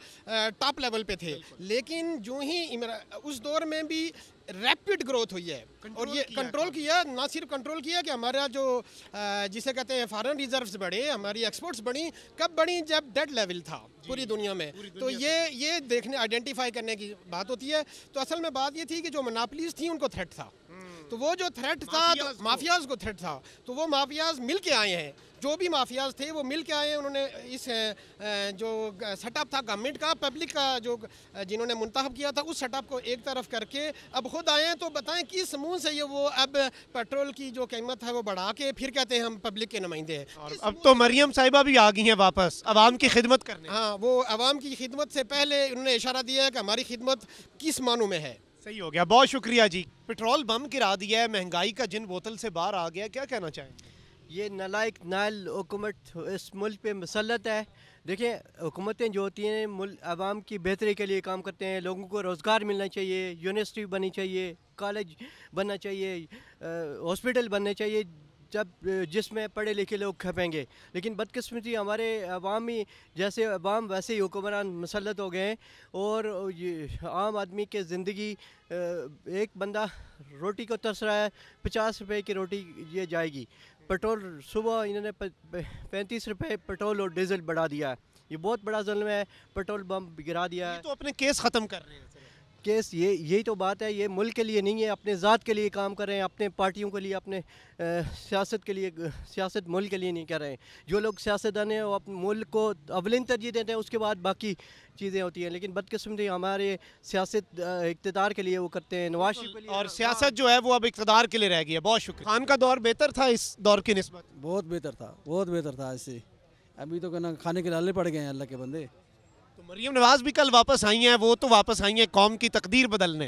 टॉप लेवल पे थे लेकिन जो ही उस दौर में भी रैपिड ग्रोथ हुई है और ये कंट्रोल किया ना सिर्फ कंट्रोल किया कि हमारा जो जिसे कहते हैं फॉरेन रिजर्व्स बढ़े हमारी एक्सपोर्ट्स बढ़ी कब बढ़ी जब डेड लेवल था पूरी दुनिया में पूरी तो दुनिया तो ये ये देखने आइडेंटिफाई करने की बात होती है तो असल में बात ये थी कि जो मनापलीज थी उनको थ्रेट हम्म। तो तो था तो वो जो थ्रेट था माफियाज को थ्रेट था तो वो माफियाज मिल के आए हैं जो भी माफियाज थे वो मिल के आए उन्होंने इस जो सेटअप था गवर्नमेंट का पब्लिक का जो जिन्होंने मुंतब किया था उस सेटअप को एक तरफ करके अब खुद आए तो बताएं किस मुँह से ये वो अब पेट्रोल की जो कीमत है वो बढ़ा के फिर कहते हैं हम पब्लिक के नुमाइंदे हैं अब तो मरियम साहिबा भी आ गई हैं वापस आवाम की खिदमत कर हाँ वो आवाम की खिदमत से पहले उन्होंने इशारा दिया है कि हमारी खिदमत किस मानों में है सही हो गया बहुत शुक्रिया जी पेट्रोल बम गिरा दिया है महंगाई का जिन बोतल से बाहर आ गया क्या कहना चाहेंगे ये नलायक नायल हुकूमत इस मुल्क पे मुसलत है देखिए हुकूमतें जो होती हैं मुल्क आवाम की बेहतरी के लिए काम करते हैं लोगों को रोज़गार मिलना चाहिए यूनिवर्सिटी बननी चाहिए कॉलेज बनना चाहिए हॉस्पिटल बनने चाहिए जब जिसमें पढ़े लिखे लोग खपेंगे लेकिन बदकस्मती हमारे अवामी जैसे अवाम वैसे ही हुक्मरान मुसलत हो गए हैं और आम आदमी के ज़िंदगी एक बंदा रोटी को तरस रहा है पचास रुपए की रोटी ये जाएगी पेट्रोल सुबह इन्होंने पैंतीस रुपये पेट्रोल और डीजल बढ़ा दिया है ये बहुत बड़ा जुल्म है पेट्रोल बम गिरा दिया है तो अपने केस ख़त्म कर रहे हैं केस ये यही तो बात है ये मुल्क के लिए नहीं है अपने ज़ात के लिए काम कर रहे हैं अपने पार्टियों के लिए अपने सियासत के लिए सियासत मुल्क के लिए नहीं कर रहे हैं जो लोग सियासतदान हैं वो अपने मुल्क को अवलिन तरजीह देते हैं उसके बाद बाकी चीज़ें होती हैं लेकिन बदकस्मती हमारे सियासत इकतदार के लिए वो करते हैं नवाज शरीफ और सियासत जो है वो अब इकतदार के लिए रह गई है बहुत शुक्रिया खान का दौर बेहतर था इस दौर की नस्बत बहुत बेहतर था बहुत बेहतर था इससे अभी तो कहना खाने के लाले पड़ गए हैं अल्लाह के बंदे मरीम नवाज भी कल वापस आई हैं वो तो वापस आई हैं कौम की तकदीर बदलने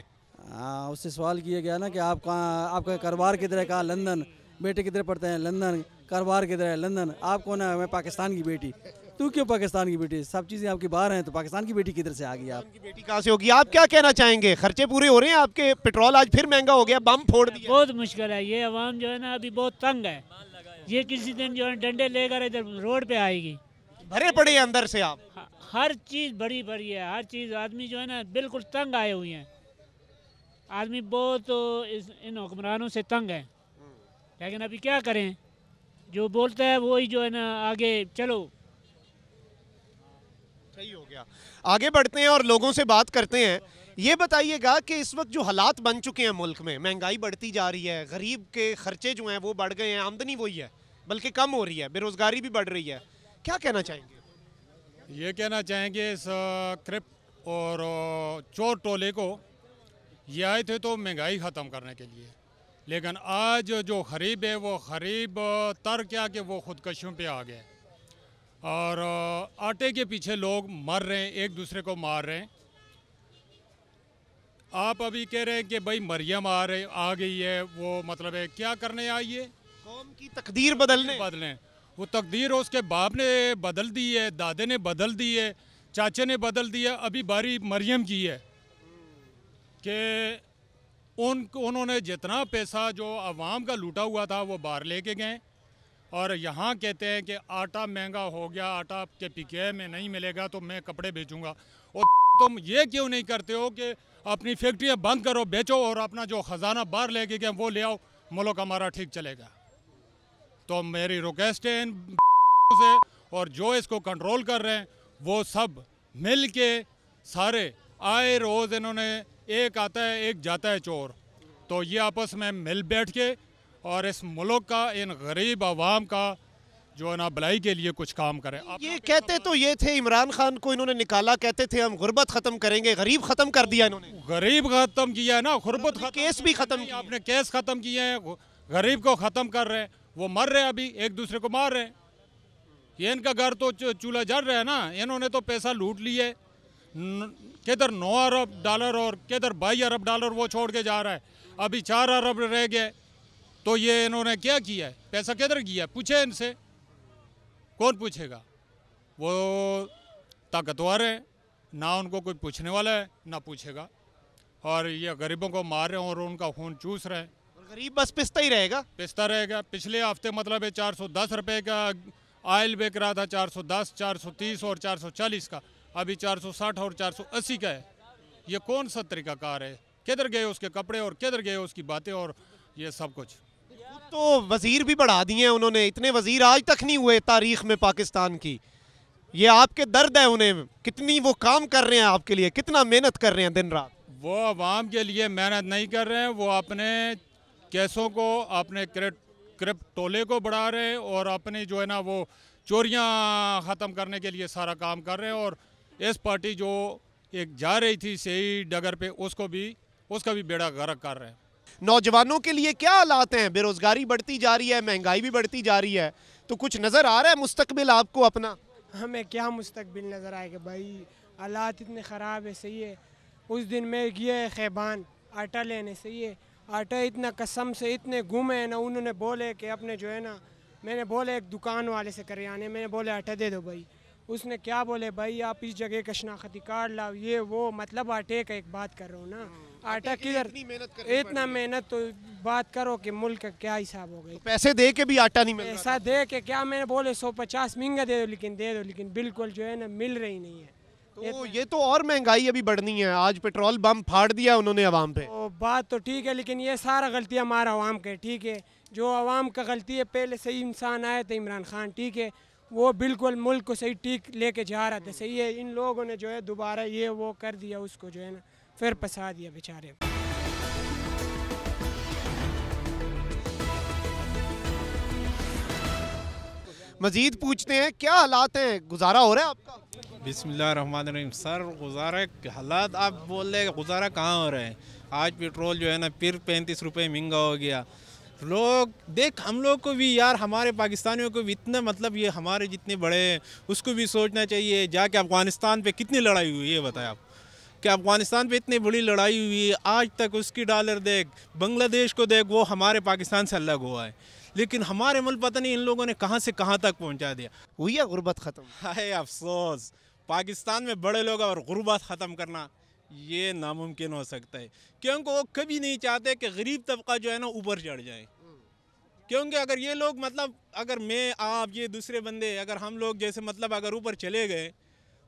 हाँ उससे सवाल किया गया ना कि आप कहाँ आपका कारोबार किधर है कहा लंदन बेटे किधर पढ़ते हैं लंदन कारोबार किधर है लंदन आप कौन है मैं पाकिस्तान की बेटी तू क्यों पाकिस्तान की बेटी सब चीज़ें आपकी बाहर हैं तो पाकिस्तान की बेटी किधर से आ गई आपकी बेटी कहाँ से होगी आप क्या कहना चाहेंगे खर्चे पूरे हो रहे हैं आपके पेट्रोल आज फिर महंगा हो गया बम फोड़ दिया बहुत मुश्किल है ये आवाम जो है ना अभी बहुत तंग है ये किसी दिन जो है डंडे लेकर इधर रोड पे आएगी भरे पड़े हैं अंदर से आप हाँ, हर चीज़ भरी भरी है हर चीज़ आदमी जो है ना बिल्कुल तंग आए हुए हैं आदमी बहुत तो इस इन हुक्मरानों से तंग है लेकिन अभी क्या करें जो बोलता है वो ही जो है ना आगे चलो सही हो गया आगे बढ़ते हैं और लोगों से बात करते हैं ये बताइएगा कि इस वक्त जो हालात बन चुके हैं मुल्क में महंगाई बढ़ती जा रही है गरीब के खर्चे जो हैं वो बढ़ गए हैं आमदनी वही है बल्कि कम हो रही है बेरोज़गारी भी बढ़ रही है क्या कहना चाहेंगे ये कहना चाहेंगे इस क्रिप और चोर टोले को ये आए थे तो महंगाई ख़त्म करने के लिए लेकिन आज जो खरीब है वो खरीब तर क्या कि वो खुदकशियों पे आ गए और आटे के पीछे लोग मर रहे हैं एक दूसरे को मार रहे हैं आप अभी कह रहे हैं कि भाई मरियम आ रही आ गई है वो मतलब है क्या करने आई है कौम की तकदीर बदलने बदलें वो तकदीर उसके बाप ने बदल दी है दादे ने बदल दी है चाचे ने बदल दिया अभी बारी मरियम की है कि उन उन्होंने जितना पैसा जो आवाम का लूटा हुआ था वो बाहर लेके गए और यहाँ कहते हैं कि आटा महंगा हो गया आटा आपके पिके में नहीं मिलेगा तो मैं कपड़े बेचूंगा और तुम ये क्यों नहीं करते हो कि अपनी फैक्ट्रियाँ बंद करो बेचो और अपना जो ख़जाना बाहर लेके गए वो ले आओ मुल्क हमारा ठीक चलेगा तो मेरी रिक्वेस्ट है इन से और जो इसको कंट्रोल कर रहे हैं वो सब मिल के सारे आए रोज़ इन्होंने एक आता है एक जाता है चोर तो ये आपस में मिल बैठ के और इस मुल्क का इन गरीब आवाम का जो है ना भलाई के लिए कुछ काम करें आप ये कहते तो ये थे इमरान खान को इन्होंने निकाला कहते थे हम गुर्बत ख़त्म करेंगे गरीब ख़त्म कर दिया इन्होंने गरीब ख़त्म किया है ना गुर्बत केस भी ख़त्म आपने केस ख़त्म किए हैं गरीब को ख़त्म कर रहे हैं वो मर रहे अभी एक दूसरे को मार रहे ये इनका घर तो चूल्हा जल रहा है ना इन्होंने तो पैसा लूट लिए किधर नौ अरब डॉलर और किधर बाई अरब डॉलर वो छोड़ के जा रहा है अभी चार अरब रह गए तो ये इन्होंने क्या किया है पैसा किधर किया है पूछे इनसे कौन पूछेगा वो ताकतवर है ना उनको कोई पूछने वाला है ना पूछेगा और ये गरीबों को मार रहे हैं और उनका खून चूस रहे हैं गरीब बस पिसता ही रहेगा पिसता रहेगा पिछले हफ्ते मतलब है चार सौ दस का ऑयल बेक रहा था चार सौ दस चार सौ तीस और चार सौ चालीस का अभी चार सौ साठ और चार सौ अस्सी का है ये कौन सा तरीकाकार है किधर गए उसके कपड़े और किधर गए उसकी बातें और ये सब कुछ तो वजीर भी बढ़ा दिए हैं उन्होंने इतने वजीर आज तक नहीं हुए तारीख में पाकिस्तान की ये आपके दर्द है उन्हें कितनी वो काम कर रहे हैं आपके लिए कितना मेहनत कर रहे हैं दिन रात वो आवाम के लिए मेहनत नहीं कर रहे हैं वो अपने कैसों को आपने क्रिप टोले को बढ़ा रहे हैं और अपनी जो है ना वो चोरियां ख़त्म करने के लिए सारा काम कर रहे हैं और इस पार्टी जो एक जा रही थी सही डगर पे उसको भी उसका भी बेड़ा गर्क कर रहे हैं नौजवानों के लिए क्या हालात हैं बेरोज़गारी बढ़ती जा रही है महंगाई भी बढ़ती जा रही है तो कुछ नज़र आ रहा है मुस्तबिल आपको अपना हमें क्या मुस्तबिल नज़र आएगा भाई हालात इतने ख़राब है सही है उस दिन में ये खैबान आटा लेने सही है आटे इतना कसम से इतने घूमे हैं ना उन्होंने बोले कि अपने जो है ना मैंने बोले एक दुकान वाले से करियाने मैंने बोले आटा दे दो भाई उसने क्या बोले भाई आप इस जगह का शनाख्ती कार्ड लाओ ये वो मतलब आटे का एक बात कर रहा हूँ ना हाँ, आटा किधर इतना मेहनत तो बात करो कि मुल्क का क्या हिसाब हो गया तो पैसे दे के भी आटा नहीं मिल पैसा दे के क्या मैंने बोले सौ पचास महंगा दे दो लेकिन दे दो लेकिन बिल्कुल जो है ना मिल रही नहीं है तो ये तो और महंगाई अभी बढ़नी है आज पेट्रोल बम फाड़ दिया उन्होंने आवाम पे तो बात तो ठीक है लेकिन ये सारा गलती हमारा आवाम का ठीक है जो आवाम का गलती है पहले सही इंसान आए थे इमरान खान ठीक है वो बिल्कुल मुल्क को सही ठीक लेके जा रहा था सही है इन लोगों ने जो है दोबारा ये वो कर दिया उसको जो है ना फिर फंसा दिया बेचारे मजीद पूछते हैं क्या हालात हैं गुजारा हो रहा है आपका बिसमीम सर गुजारा हालात आप बोल रहे गुजारा कहाँ हो रहे हैं आज पेट्रोल जो है ना फिर पैंतीस रुपये महंगा हो गया लोग देख हम लोग को भी यार हमारे पाकिस्तानियों को भी इतना मतलब ये हमारे जितने बड़े हैं उसको भी सोचना चाहिए जाके अफ़गानिस्तान पे कितनी लड़ाई हुई है बताएं आप कि अफ़गानिस्तान पे इतनी बड़ी लड़ाई हुई है आज तक उसकी डॉलर देख बांग्लादेश को देख वो हमारे पाकिस्तान से अलग हुआ है लेकिन हमारे मुल्क पता नहीं इन लोगों ने कहाँ से कहाँ तक पहुँचा दिया हुई है गुर्बत ख़त्म है अफसोस पाकिस्तान में बड़े लोग और गुरबत ख़त्म करना ये नामुमकिन हो सकता है क्योंकि वो कभी नहीं चाहते कि गरीब तबका जो है ना ऊपर चढ़ जाए क्योंकि अगर ये लोग मतलब अगर मैं आप ये दूसरे बंदे अगर हम लोग जैसे मतलब अगर ऊपर चले गए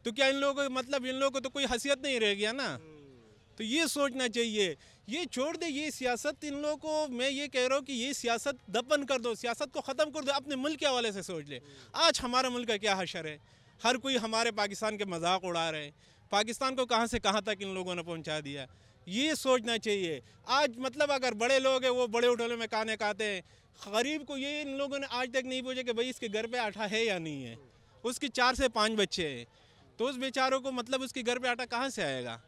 तो क्या इन लोगों मतलब इन लोगों को तो कोई हसीियत नहीं रह गया ना तो ये सोचना चाहिए ये छोड़ दे ये सियासत इन लोगों को मैं ये कह रहा हूँ कि ये सियासत दफन कर दो सियासत को ख़त्म कर दो अपने मुल्क के हवाले से सोच ले आज हमारा मुल्क का क्या हशर है हर कोई हमारे पाकिस्तान के मजाक उड़ा रहे हैं पाकिस्तान को कहाँ से कहाँ तक इन लोगों ने पहुँचा दिया ये सोचना चाहिए आज मतलब अगर बड़े लोग हैं वो बड़े होटलों में कहने काते हैं गरीब को ये इन लोगों ने आज तक नहीं पूछा कि भाई इसके घर पे आटा है या नहीं है उसके चार से पाँच बच्चे हैं तो उस बेचारों को मतलब उसके घर पे आटा कहाँ से आएगा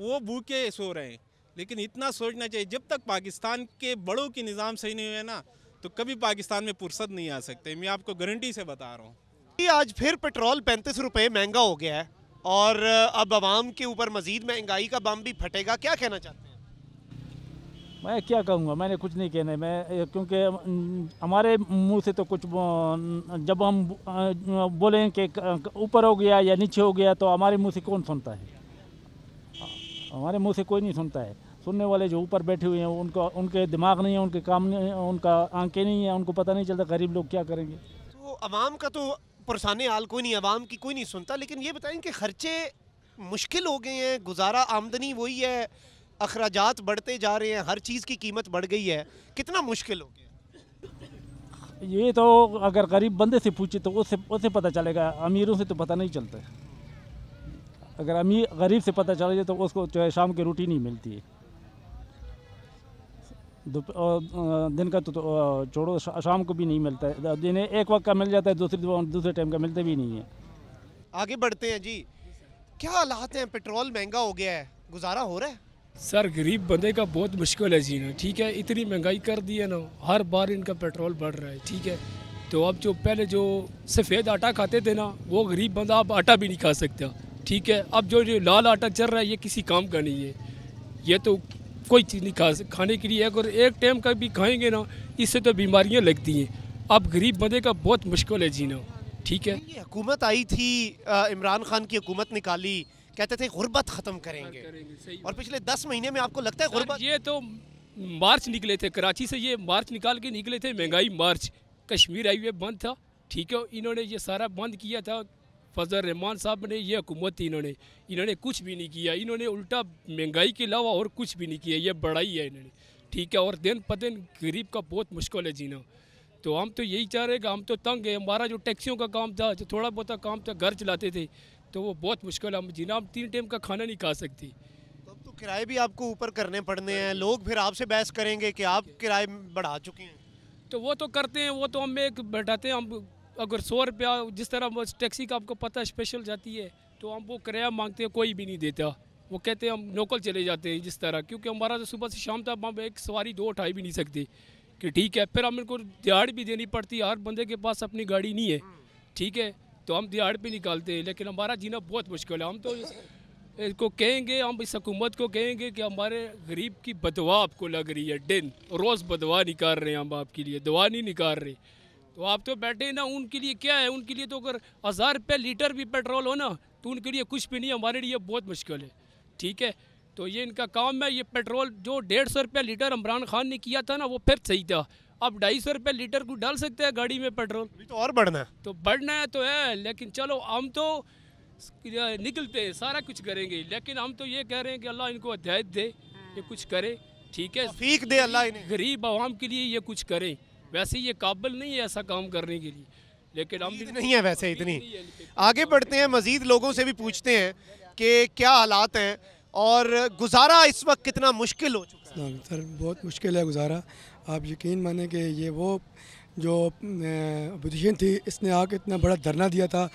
वो भूखे सो रहे हैं लेकिन इतना सोचना चाहिए जब तक पाकिस्तान के बड़ों की निज़ाम सही नहीं हुए ना तो कभी पाकिस्तान में फुर्सत नहीं आ सकते मैं आपको गारंटी से बता रहा हूँ आज फिर पेट्रोल पैंतीस रुपये महंगा हो गया है और अब आवाम के ऊपर मजीद महंगाई का बम भी फटेगा क्या कहना चाहते हैं मैं क्या कहूँगा मैंने कुछ नहीं कहना मैं क्योंकि हमारे मुंह से तो कुछ जब हम बोलें कि ऊपर हो गया या नीचे हो गया तो हमारे मुंह से कौन सुनता है हाँ, हमारे मुंह से कोई नहीं सुनता है सुनने वाले जो ऊपर बैठे हुए हैं उनका उनके दिमाग नहीं है उनके काम नहीं है उनका आंखें नहीं है उनको पता नहीं चलता गरीब लोग क्या करेंगे तो आवाम का तो पुरसाने आल कोई नहीं आवाम की कोई नहीं सुनता लेकिन ये बताएं कि खर्चे मुश्किल हो गए हैं गुजारा आमदनी वही है अखराज बढ़ते जा रहे हैं हर चीज़ की कीमत बढ़ गई है कितना मुश्किल हो गया ये तो अगर गरीब बंदे से पूछे तो उससे उससे पता चलेगा अमीरों से तो पता नहीं चलता अगर अमीर गरीब से पता चले तो उसको जो है शाम की रोटी नहीं मिलती है दिन का तो, तो छोड़ो शाम को भी नहीं मिलता है दिन एक वक्त का मिल जाता है दूसरी दूसरे टाइम का मिलते भी नहीं है आगे बढ़ते हैं जी क्या हालात हैं पेट्रोल महंगा हो गया है गुजारा हो रहा है सर गरीब बंदे का बहुत मुश्किल है जीना ठीक है इतनी महंगाई कर दी है ना हर बार इनका पेट्रोल बढ़ रहा है ठीक है तो अब जो पहले जो सफ़ेद आटा खाते थे ना वो गरीब बंदा अब आटा भी नहीं खा सकता ठीक है अब जो जो लाल आटा चल रहा है ये किसी काम का नहीं है ये तो कोई चीज़ नहीं खा खाने के लिए अगर एक टाइम का भी खाएंगे ना इससे तो बीमारियाँ लगती हैं अब गरीब बंदे का बहुत मुश्किल है जीना ठीक है ये हुकूमत आई थी इमरान खान की हुकूमत निकाली कहते थे गुर्बत ख़त्म करेंगे, करेंगे और पिछले दस महीने में आपको लगता है गुर्बत ये तो मार्च निकले थे कराची से ये मार्च निकाल के निकले थे महंगाई मार्च कश्मीर हाईवे बंद था ठीक है इन्होंने ये सारा बंद किया था फजल रहमान साहब ने ये हुकूमत थी इन्होंने इन्होंने कुछ भी नहीं किया इन्होंने उल्टा महंगाई के अलावा और कुछ भी नहीं किया ये बढ़ाई है इन्होंने ठीक है और दिन पर दिन गरीब का बहुत मुश्किल है जीना तो हम तो यही चाह रहे हैं कि हम तो तंग है हमारा जो टैक्सियों का काम था जो थोड़ा बहुत काम था घर चलाते थे तो वो बहुत मुश्किल हम जीना हम तीन टाइम का खाना नहीं खा अब तो किराए भी आपको ऊपर करने पड़ने हैं लोग फिर आपसे बहस करेंगे कि आप किराए बढ़ा चुके हैं तो वो तो करते हैं वो तो हम एक बैठाते हैं हम अगर सौ रुपया जिस तरह टैक्सी का आपको पता स्पेशल जाती है तो हम वो किराया मांगते हैं कोई भी नहीं देता वो कहते हैं हम नोकल चले जाते हैं जिस तरह क्योंकि हमारा तो सुबह से शाम तक हम एक सवारी दो उठाई भी नहीं सकते कि ठीक है फिर इनको दिहाड़ भी देनी पड़ती है हर बंदे के पास अपनी गाड़ी नहीं है ठीक है तो हम दिहाड़ भी निकालते हैं लेकिन हमारा जीना बहुत मुश्किल है हम तो इसको कहेंगे हम इस हकूमत को कहेंगे कि हमारे गरीब की बदवा आपको लग रही है दिन रोज़ बदवा निकाल रहे हैं हम आपके लिए दवा नहीं निकाल रहे तो आप तो बैठे ना उनके लिए क्या है उनके लिए तो अगर हज़ार रुपये लीटर भी पेट्रोल हो ना तो उनके लिए कुछ भी नहीं हमारे लिए बहुत मुश्किल है ठीक है तो ये इनका काम है ये पेट्रोल जो डेढ़ सौ रुपया लीटर इमरान खान ने किया था ना वो फिर सही था अब ढाई सौ रुपये लीटर को डाल सकते हैं गाड़ी में पेट्रोल तो और बढ़ना है तो बढ़ना है तो है लेकिन चलो हम तो निकलते हैं सारा कुछ करेंगे लेकिन हम तो ये कह रहे हैं कि अल्लाह इनको अध्यायत दे ये कुछ करे ठीक है फीक दे अल्लाह गरीब आवाम के लिए ये कुछ करें वैसे ये काबिल नहीं है ऐसा काम करने के लिए लेकिन हम नहीं है वैसे इतनी है, आगे बढ़ते हैं मज़ीद लोगों से भी पूछते हैं कि क्या हालात हैं और गुजारा इस वक्त कितना मुश्किल हो चुका है हाँ, सर बहुत मुश्किल है गुजारा आप यकीन माने कि ये वो जो अपोजिशन थी इसने आके इतना बड़ा धरना दिया था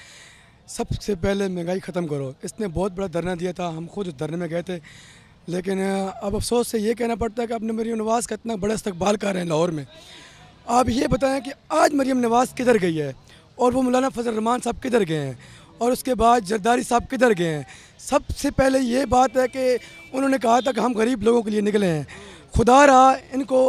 सबसे पहले महंगाई ख़त्म करो इसने बहुत बड़ा धरना दिया था हम खुद धरने में गए थे लेकिन अब अफसोस से ये कहना पड़ता है कि आपने मेरी नवाज़ का इतना बड़ा इस्तबाल कर रहे हैं लाहौर में आप ये बताएं कि आज मरीम नवाज़ किधर गई है और वो मौलाना फजल रमान साहब किधर गए हैं और उसके बाद जरदारी साहब किधर गए हैं सबसे पहले ये बात है कि उन्होंने कहा था कि हम गरीब लोगों के लिए निकले हैं खुदा रहा इनको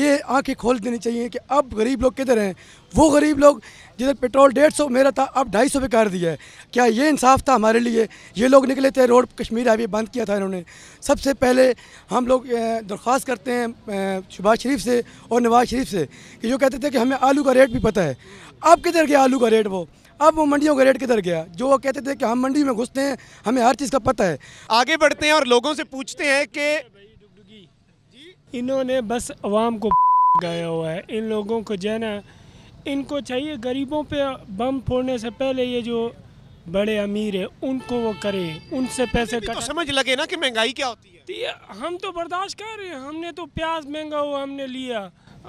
ये आंखें खोल देनी चाहिए कि अब गरीब लोग किधर हैं वो गरीब लोग जिधर पेट्रोल डेढ़ सौ मेरा था अब ढाई सौ पे कर दिया है क्या ये इंसाफ था हमारे लिए ये लोग निकले थे रोड कश्मीर हाईवे बंद किया था इन्होंने सबसे पहले हम लोग दरख्वास्त करते हैं शबाज शरीफ से और नवाज शरीफ से कि जो कहते थे कि हमें आलू का रेट भी पता है अब किधर गया आलू का रेट वो अब वो मंडियों का रेट किधर गया जो वो कहते थे कि हम मंडी में घुसते हैं हमें हर चीज़ का पता है आगे बढ़ते हैं और लोगों से पूछते हैं कि इन्होंने बस आवाम को गाया हुआ है इन लोगों को जो है ना इनको चाहिए गरीबों पे बम फोड़ने से पहले ये जो बड़े अमीर है उनको वो करे उनसे पैसे तो समझ लगे ना कि महंगाई क्या होती है तो हम तो बर्दाश्त कर रहे हैं हमने तो प्याज महंगा हुआ हमने लिया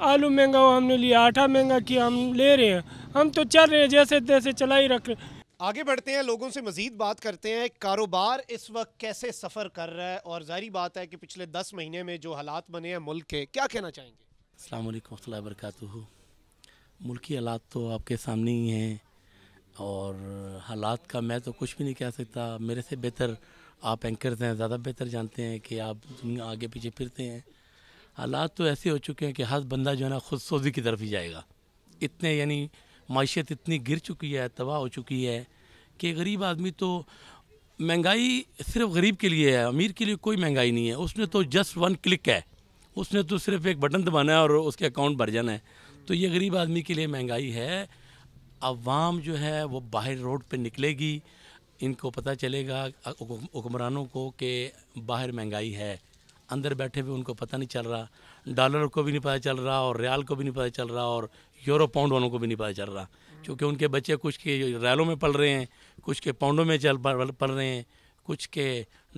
आलू महंगा हुआ हमने लिया आटा महंगा किया हम ले रहे हैं हम तो चल रहे हैं जैसे तैसे चला ही रख रहे आगे बढ़ते हैं लोगों से मजीद बात करते हैं कारोबार इस वक्त कैसे सफ़र कर रहा है और जारी बात है कि पिछले दस महीने में जो हालात बने हैं मुल्क के क्या कहना चाहेंगे अल्लाम वरक मुल्की हालात तो आपके सामने ही हैं और हालात का मैं तो कुछ भी नहीं कह सकता मेरे से बेहतर आप एंकर्स हैं ज़्यादा बेहतर जानते हैं कि आप दुनिया आगे पीछे फिरते हैं हालात तो ऐसे हो चुके हैं कि हर बंदा जो है ना खुद सोजी की तरफ ही जाएगा इतने यानी मीशत इतनी गिर चुकी है तबाह हो चुकी है कि गरीब आदमी तो महंगाई सिर्फ गरीब के लिए है अमीर के लिए कोई महंगाई नहीं है उसने तो जस्ट वन क्लिक है उसने तो सिर्फ एक बटन दबाना है और उसके अकाउंट भर जाना है तो ये गरीब आदमी के लिए महंगाई है अवाम जो है वो बाहर रोड पे निकलेगी इनको पता चलेगा हुक्मरानों को कि बाहर महंगाई है अंदर बैठे हुए उनको पता नहीं चल रहा डॉलर को भी नहीं पता चल रहा और रियाल को भी नहीं पता चल रहा और यूरो पाउंड वालों को भी नहीं पता चल रहा क्योंकि उनके बच्चे कुछ के रैलों में पल रहे हैं कुछ के पाउंडों में चल पल रहे हैं कुछ के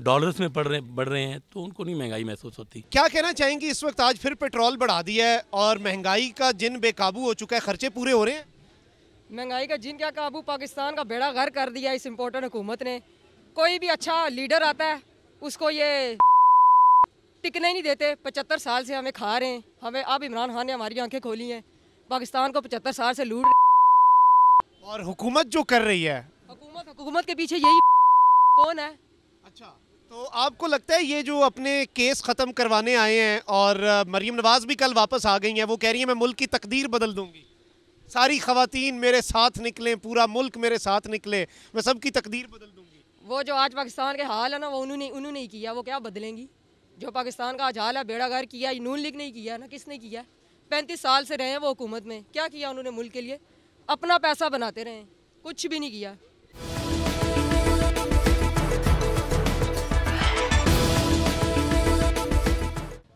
डॉलर्स में बढ़ रहे बढ़ रहे हैं तो उनको नहीं महंगाई महसूस होती क्या कहना चाहेंगी इस वक्त आज फिर पेट्रोल बढ़ा दिया है और महंगाई का जिन बेकाबू हो चुका है खर्चे पूरे हो रहे हैं महंगाई का जिन क्या काबू पाकिस्तान का बेड़ा घर कर दिया इस इम्पोर्टेंट हुकूमत ने कोई भी अच्छा लीडर आता है उसको ये टिकने नहीं देते पचहत्तर साल से हमें खा रहे हैं हमें अब इमरान खान ने हमारी आंखें खोली हैं पाकिस्तान को पचहत्तर साल से लूट और हुकूमत जो कर रही है हुकूमत हुकूमत के पीछे यही कौन है अच्छा तो आपको लगता है ये जो अपने केस ख़त्म करवाने आए हैं और मरीम नवाज़ भी कल वापस आ गई हैं वो कह रही हैं मैं मुल्क की तकदीर बदल दूँगी सारी खातन मेरे साथ निकलें पूरा मुल्क मेरे साथ निकले मैं सबकी तकदीर बदल दूँगी वो जो आज पाकिस्तान के हाल है ना वो उन्होंने उन्होंने ही किया वो क्या बदलेंगी जो पाकिस्तान का आज हाल है बेड़ा घर किया नून लीग नहीं किया ना किसने किया पैंतीस साल से रहे हैं वो हुकूमत में क्या किया उन्होंने मुल्क के लिए अपना पैसा बनाते रहे कुछ भी नहीं किया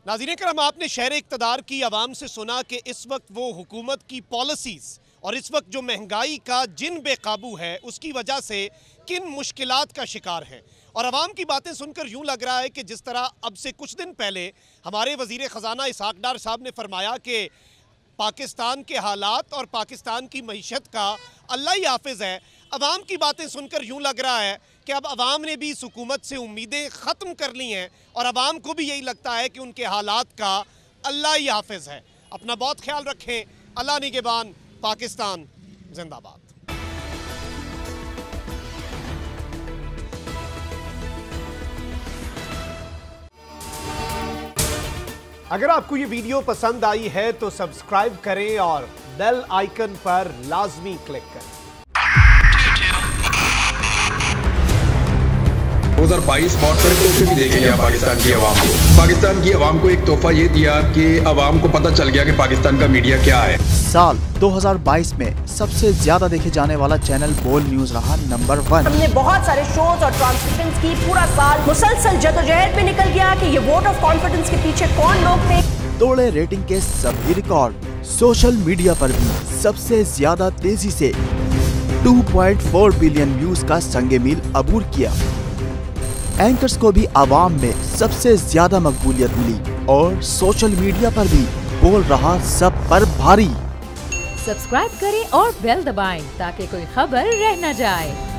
नाजीन करम आपने शहर इकतदार की आवाम से सुना कि इस वक्त वो हुकूमत की पॉलिसीज़ और इस वक्त जो महंगाई का जिन बेकाबू है उसकी वजह से किन मुश्किल का शिकार है और आवाम की बातें सुनकर यूँ लग रहा है कि जिस तरह अब से कुछ दिन पहले हमारे वजीर ख़जाना इसहाक डार साहब ने फरमाया कि पाकिस्तान के हालात और पाकिस्तान की मीशत का अल्लाह हाफिज़ है आवाम की बातें सुनकर यूँ लग रहा है कि अब आवाम ने भी इस हुकूमत से उम्मीदें ख़त्म कर ली हैं और आवाम को भी यही लगता है कि उनके हालात का अल्लाह ही हाफिज़ है अपना बहुत ख्याल रखें अल्लाह निगेबान पाकिस्तान जिंदाबाद अगर आपको ये वीडियो पसंद आई है तो सब्सक्राइब करें और बेल आइकन पर लाजमी क्लिक करें 2022 मौसम तोहफे भी देखे गया पाकिस्तान की आवाम को पाकिस्तान की आवाम को एक तोहफा ये दिया कि आवाम को पता चल गया कि पाकिस्तान का मीडिया क्या है साल 2022 में सबसे ज्यादा देखे जाने वाला चैनल बोल न्यूज रहा नंबर वन हमने बहुत सारे शोज और ट्रांसमिशन की पूरा साल मुसलसल जदोजहद में निकल गया कि ये वोट ऑफ कॉन्फिडेंस के पीछे कौन लोग थे तोड़े रेटिंग के सभी रिकॉर्ड सोशल मीडिया पर भी सबसे ज्यादा तेजी से 2.4 बिलियन व्यूज का संगे मील अबूर किया एंकर्स को भी आवाम में सबसे ज्यादा मकबूलियत मिली और सोशल मीडिया पर भी बोल रहा सब पर भारी सब्सक्राइब करें और बेल दबाएं ताकि कोई खबर रह न जाए